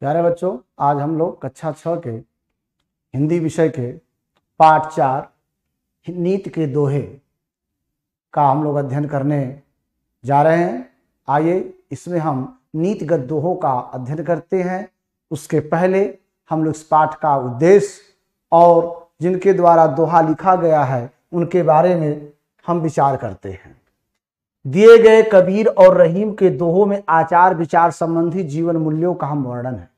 प्यारे बच्चों आज हम लोग कक्षा छ के हिंदी विषय के पाठ चार नीत के दोहे का हम लोग अध्ययन करने जा रहे हैं आइए इसमें हम नीतिगत दोहों का अध्ययन करते हैं उसके पहले हम लोग इस पाठ का उद्देश्य और जिनके द्वारा दोहा लिखा गया है उनके बारे में हम विचार करते हैं दिए गए कबीर और रहीम के दोहों में आचार विचार संबंधी जीवन मूल्यों का हम वर्णन है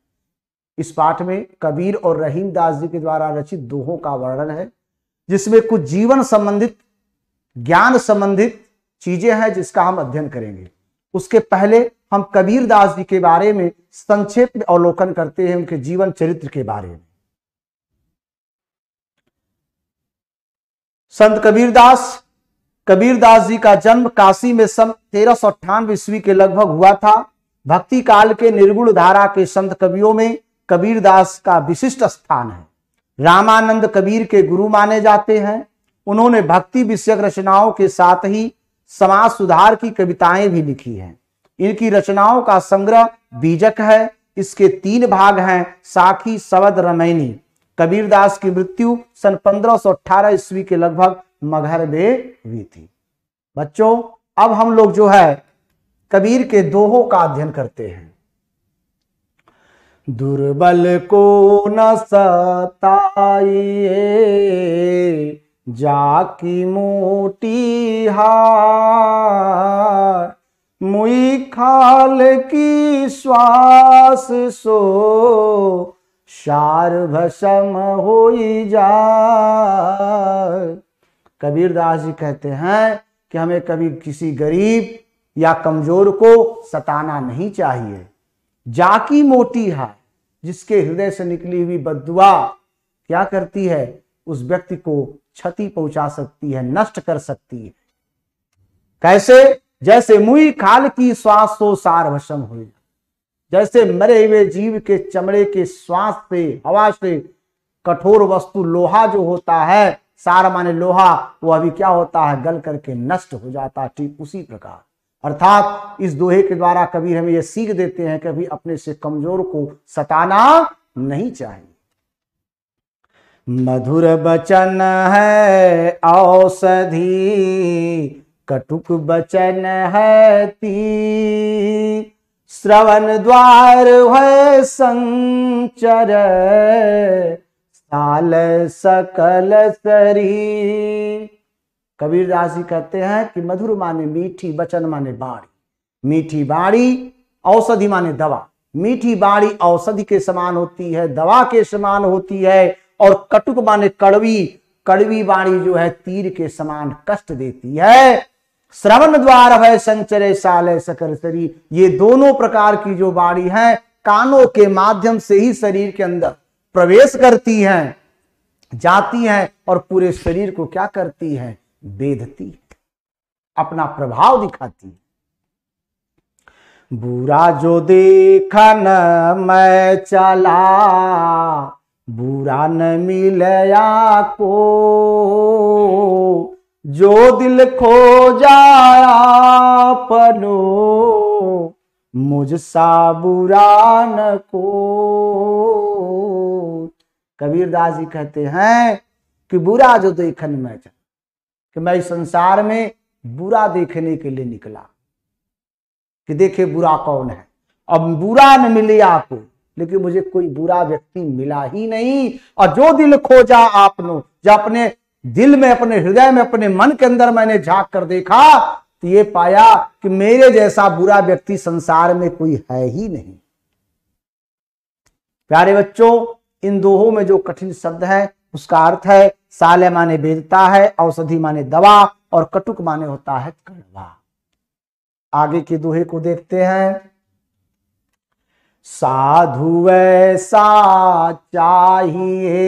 इस पाठ में कबीर और रहीम दास जी के द्वारा रचित दोहों का वर्णन है जिसमें कुछ जीवन संबंधित ज्ञान संबंधित चीजें हैं जिसका हम अध्ययन करेंगे उसके पहले हम कबीर दास जी के बारे में संक्षेप में अवलोकन करते हैं उनके जीवन चरित्र के बारे में संत कबीर दास कबीर दास जी का जन्म काशी में सन तेरह सौ ईस्वी के लगभग हुआ था भक्ति काल के निर्गुण धारा के संत कवियों में कबीरदास का विशिष्ट स्थान है रामानंद कबीर के गुरु माने जाते हैं उन्होंने भक्ति विषयक रचनाओं के साथ ही समाज सुधार की कविताएं भी लिखी हैं इनकी रचनाओं का संग्रह बीजक है इसके तीन भाग हैं साखी सवद रमैनी कबीरदास की मृत्यु सन 1518 ईस्वी के लगभग मगहर में हुई थी बच्चों अब हम लोग जो है कबीर के दोहों का अध्ययन करते हैं दुर्बल को न सताइए जाकी मोटी हार मुई खाल की श्वास सो शार भसम हो जा कबीरदास जी कहते हैं कि हमें कभी किसी गरीब या कमजोर को सताना नहीं चाहिए जाकी मोटी है जिसके हृदय से निकली हुई बदुआ क्या करती है उस व्यक्ति को क्षति पहुंचा सकती है नष्ट कर सकती है कैसे जैसे मुई खाल की श्वास तो भसम हो जैसे मरे हुए जीव के चमड़े के श्वास से हवा से कठोर वस्तु लोहा जो होता है सार माने लोहा वो अभी क्या होता है गल करके नष्ट हो जाता है ठीक उसी प्रकार अर्थात इस दोहे के द्वारा कबीर हमें यह सीख देते हैं कि अभी अपने से कमजोर को सताना नहीं चाहिए मधुर बचन है औषधि कटुक बचन है ती श्रवण द्वार है संचर साल सकल शरीर कबीर दास जी कहते हैं कि मधुर माने मीठी वचन माने बाड़ी मीठी बाड़ी औषधि माने दवा मीठी बाड़ी औषधि के समान होती है दवा के समान होती है और कटुक माने कड़वी कड़वी बाणी जो है तीर के समान कष्ट देती है श्रवण द्वार है संचरे सालय शरीर ये दोनों प्रकार की जो बाणी है कानों के माध्यम से ही शरीर के अंदर प्रवेश करती है जाती है और पूरे शरीर को क्या करती है बेधती है अपना प्रभाव दिखाती है बुरा जो देखा मैं चला बुरा न मिलया को जो दिल खो जाया पनो मुझसा बुरा न को कबीरदास जी कहते हैं कि बुरा जो देखन मैं चला कि मैं इस संसार में बुरा देखने के लिए निकला कि देखे बुरा कौन है अब बुरा न मिले आपको लेकिन मुझे कोई बुरा व्यक्ति मिला ही नहीं और जो दिल खोजा आपने जो अपने दिल में अपने हृदय में अपने मन के अंदर मैंने झांक कर देखा तो ये पाया कि मेरे जैसा बुरा व्यक्ति संसार में कोई है ही नहीं प्यारे बच्चों इन दोहों में जो कठिन शब्द है उसका अर्थ है साले माने वेदता है औषधि माने दवा और कटुक माने होता है कड़वा आगे के दोहे को देखते हैं साधु ऐसा चाहिए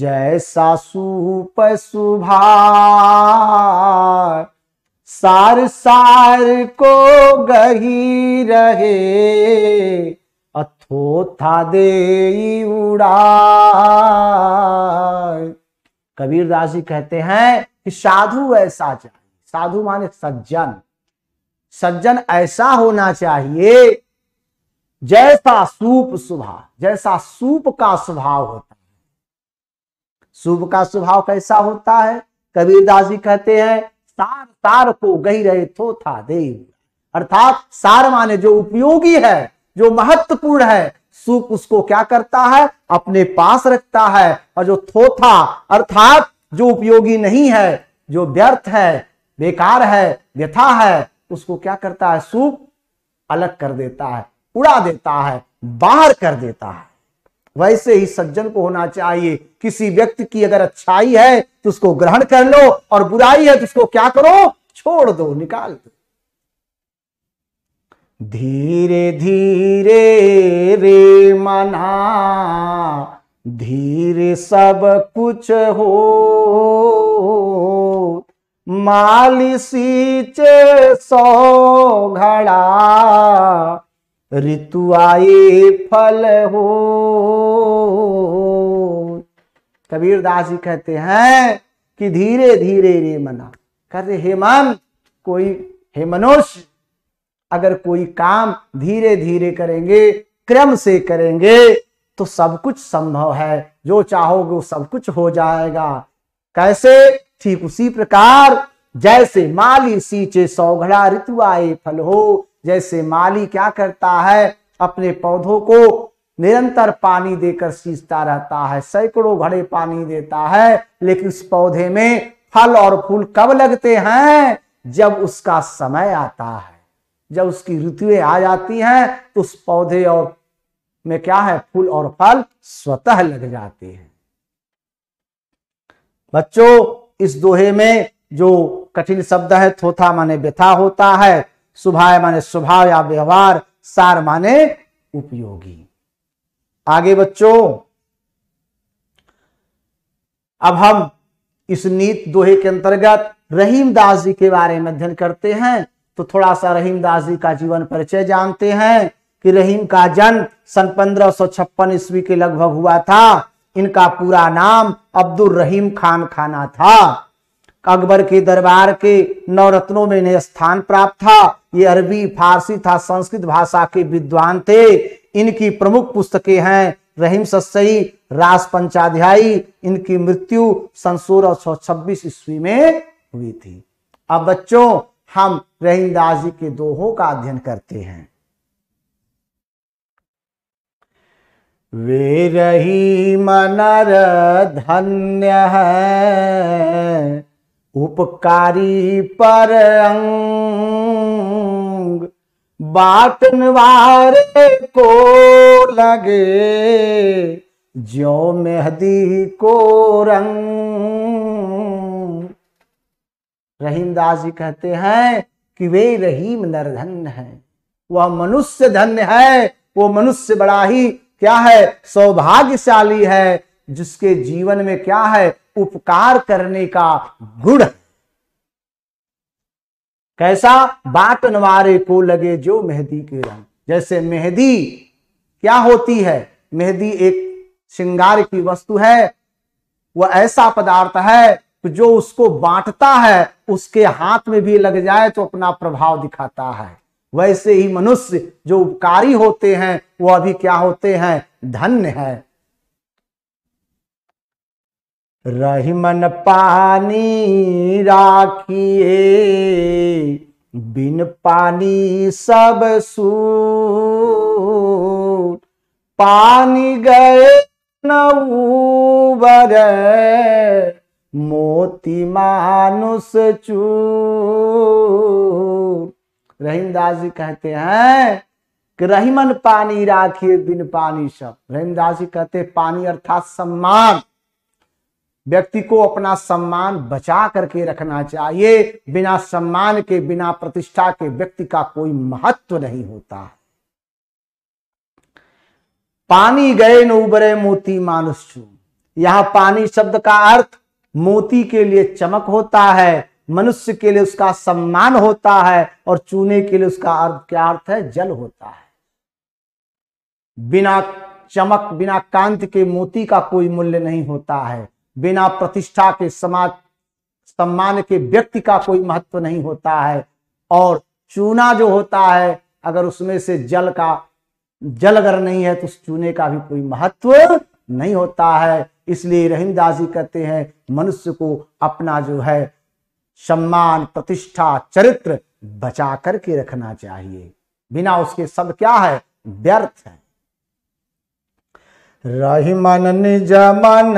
जैसा सुप सुभा सार सार को गही रहे अथोथा दे कबीर कबीरदास जी कहते हैं कि साधु ऐसा चाहिए साधु माने सज्जन सज्जन ऐसा होना चाहिए जैसा सूप स्वभाव जैसा सूप का स्वभाव होता है सूप का स्वभाव कैसा होता है कबीरदास जी कहते हैं सार सार को गही रहे थो था दे अर्थात सार माने जो उपयोगी है जो महत्वपूर्ण है सूप उसको क्या करता है अपने पास रखता है और जो थोथा अर्थात जो उपयोगी नहीं है जो व्यर्थ है बेकार है व्यथा है उसको क्या करता है सूप अलग कर देता है उड़ा देता है बाहर कर देता है वैसे ही सज्जन को होना चाहिए किसी व्यक्ति की अगर अच्छाई है तो उसको ग्रहण कर लो और बुराई है तो उसको क्या करो छोड़ दो निकाल दो धीरे धीरे रे मना धीरे सब कुछ हो मालिसीचे सौ घड़ा ऋतु आए फल हो कबीर दास जी कहते हैं कि धीरे धीरे रे मना कहते मन कोई हे मनुष्य अगर कोई काम धीरे धीरे करेंगे क्रम से करेंगे तो सब कुछ संभव है जो चाहोगे वो सब कुछ हो जाएगा कैसे ठीक उसी प्रकार जैसे माली सींचे सौघड़ा ऋतु आए फल हो जैसे माली क्या करता है अपने पौधों को निरंतर पानी देकर सींचता रहता है सैकड़ों घड़े पानी देता है लेकिन उस पौधे में फल और फूल कब लगते हैं जब उसका समय आता है जब उसकी ऋतुएं आ जाती हैं तो उस पौधे और में क्या है फूल और फल स्वतः लग जाते हैं बच्चों इस दोहे में जो कठिन शब्द है थोथा माने व्यथा होता है सुभाय माने स्वभाव या व्यवहार सार माने उपयोगी आगे बच्चों अब हम इस नीत दोहे के अंतर्गत रहीम दास जी के बारे में अध्ययन करते हैं तो थोड़ा सा रहीम दास जी का जीवन परिचय जानते हैं कि रहीम का जन्म सन पंद्रह सौ छप्पन ईस्वी के लगभग हुआ था इनका पूरा नाम अब्दुल रहीम खान खाना था अकबर के दरबार के नवरत्नों में इन्हें स्थान प्राप्त था ये अरबी फारसी था संस्कृत भाषा के विद्वान थे इनकी प्रमुख पुस्तकें हैं रहीम सस्ई रास पंचाध्यायी इनकी मृत्यु सन सोलह सौ छब्बीस ईस्वी में हुई थी अब बच्चों हम रहीमदास जी के दोहों का अध्ययन करते हैं वे रही मनर धन्य है उपकारी पर अंग बाटनवारे को लगे ज्यो मेहदी को रंग रहीम दास जी कहते हैं कि वे रहीम नरधन है वह मनुष्य धन्य है वो मनुष्य बड़ा ही क्या है सौभाग्यशाली है जिसके जीवन में क्या है उपकार करने का गुण कैसा नवारे को लगे जो मेहंदी के रंग जैसे मेहंदी क्या होती है मेहंदी एक श्रृंगार की वस्तु है वह ऐसा पदार्थ है तो जो उसको बांटता है उसके हाथ में भी लग जाए तो अपना प्रभाव दिखाता है वैसे ही मनुष्य जो उपकारी होते हैं वो अभी क्या होते हैं धन्य है मन पानी राखिए बिन पानी सब सू पानी गए न बरे मोती मानुष चूर रहीमदास जी कहते हैं कि रहीमन पानी राखिए बिन पानी सब रहीमदास जी कहते हैं पानी अर्थात सम्मान व्यक्ति को अपना सम्मान बचा करके रखना चाहिए बिना सम्मान के बिना प्रतिष्ठा के व्यक्ति का कोई महत्व नहीं होता है पानी गए न उबरे मोती मानुष चू यहां पानी शब्द का अर्थ मोती के लिए चमक होता है मनुष्य के लिए उसका सम्मान होता है और चूने के लिए उसका अर्थ क्या अर्थ है जल होता है बिना चमक बिना कांत के मोती का कोई मूल्य नहीं होता है बिना प्रतिष्ठा के समाज सम्मान के व्यक्ति का कोई महत्व नहीं होता है और चूना जो होता है अगर उसमें से जल का जल अगर नहीं है तो उस चूने का भी कोई महत्व नहीं होता है इसलिए रहीमदासी कहते हैं मनुष्य को अपना जो है सम्मान प्रतिष्ठा चरित्र बचा करके रखना चाहिए बिना उसके सब क्या है व्यर्थ है रहीमन निज मन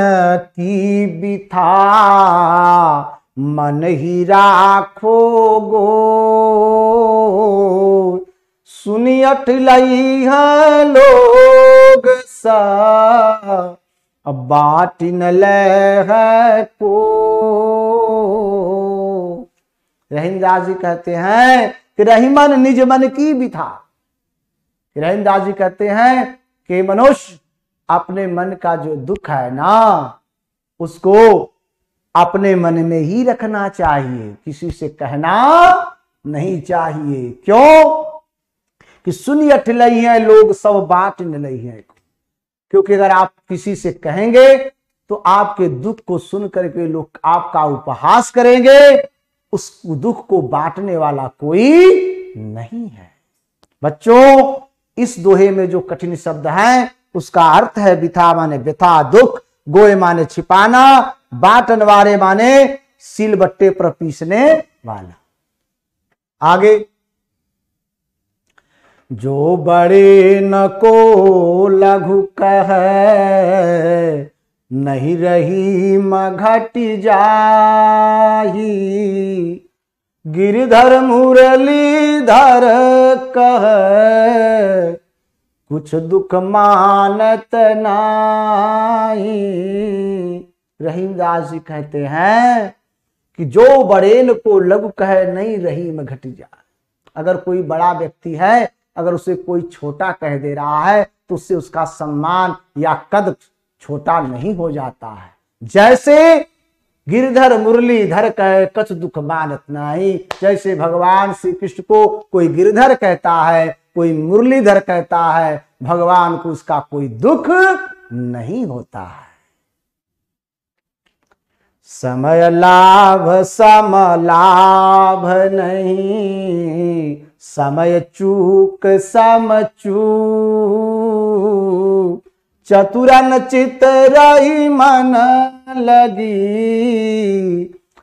की बिथा मन ही राखो गो सुनियट लई है लोग सा अब बाट न है को रहीमदास जी कहते हैं कि रहीमन निज मन की भी था रहीमदास जी कहते हैं कि मनुष्य अपने मन का जो दुख है ना उसको अपने मन में ही रखना चाहिए किसी से कहना नहीं चाहिए क्यों कि सुनियठ लई है लोग सब बांट लई है को क्योंकि अगर आप किसी से कहेंगे तो आपके दुख को सुन करके लोग आपका उपहास करेंगे उस दुख को बांटने वाला कोई नहीं है बच्चों इस दोहे में जो कठिन शब्द हैं उसका अर्थ है बिथा माने बिथा दुख गोए माने छिपाना बाटन वाले माने सिलबट्टे पर पीसने वाला आगे जो बड़े न को लघु कह नहीं रही मघट जाही गिरधर मुरली धर कह कुछ दुख मानत नाही दास जी कहते हैं कि जो बड़ेन को लघु कह नहीं रही में घट जा अगर कोई बड़ा व्यक्ति है अगर उसे कोई छोटा कह दे रहा है तो उससे उसका सम्मान या कद छोटा नहीं हो जाता है जैसे गिरधर मुरली धर कह कछ दुख मानत नहीं जैसे भगवान श्री कृष्ण को कोई गिरधर कहता है कोई मुरलीधर कहता है भगवान को उसका कोई दुख नहीं होता है समय लाभ सम लाभ नहीं समय चूक सम चतुरन चित रही मन लगी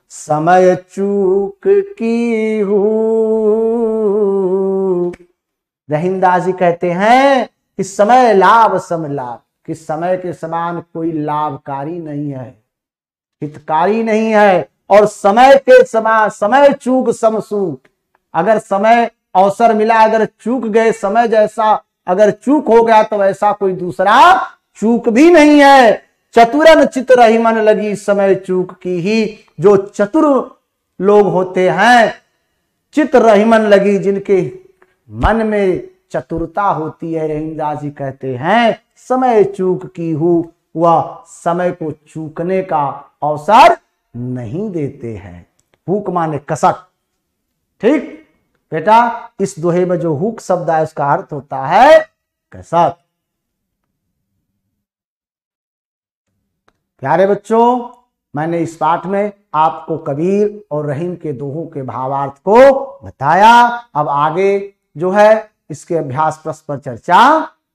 समय चूक की हो रहिंदा जी कहते हैं कि समय लाभ सम लाभ कि समय के समान कोई लाभकारी नहीं है हितकारी नहीं है और समय के समान समय चूक समसू अगर समय अवसर मिला अगर चूक गए समय जैसा अगर चूक हो गया तो ऐसा कोई दूसरा चूक भी नहीं है चतुरन चित रही मन लगी समय चूक की ही जो चतुर लोग होते हैं चित रहीमन लगी जिनके मन में चतुरता होती है रहीमदास जी कहते हैं समय चूक की हु वह समय को चूकने का अवसर नहीं देते हैं भूख माने कसक ठीक बेटा इस दोहे में जो हुक शब्द है उसका अर्थ होता है कसत प्यारे बच्चों मैंने इस पाठ में आपको कबीर और रहीम के दोहों के भावार्थ को बताया अब आगे जो है इसके अभ्यास प्रश्न पर चर्चा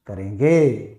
करेंगे